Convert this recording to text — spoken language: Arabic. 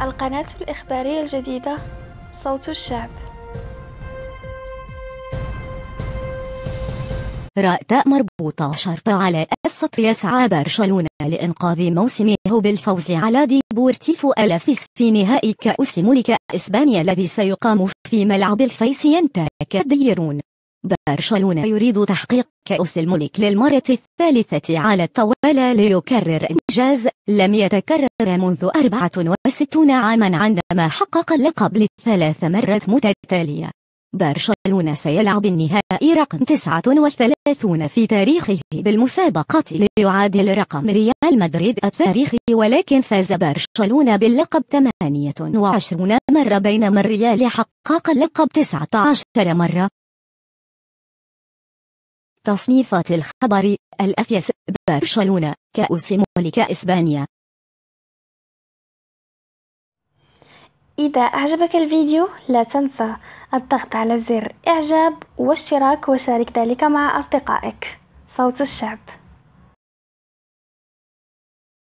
القناة الإخبارية الجديدة صوت الشعب راء مربوطة شرطة على السطر يسعى برشلونة لإنقاذ موسمه بالفوز على ديبورتيفو ألافيس في نهائي كأس ملك إسبانيا الذي سيقام في ملعب الفيسينتا كديرون برشلونة يريد تحقيق كأس الملك للمرة الثالثة على الطوال ليكرر إنجاز لم يتكرر منذ 64 عاما عندما حقق اللقب لثلاث مرات متتالية برشلونة سيلعب النهائي رقم 39 في تاريخه بالمسابقة ليعادل رقم ريال مدريد التاريخي ولكن فاز برشلونة باللقب 28 مرة بينما الريال حقق اللقب 19 مرة تصنيفات الخبر الأفيس برشلونة كأس مولك إسبانيا إذا أعجبك الفيديو لا تنسى الضغط على زر إعجاب واشتراك وشارك ذلك مع أصدقائك صوت الشعب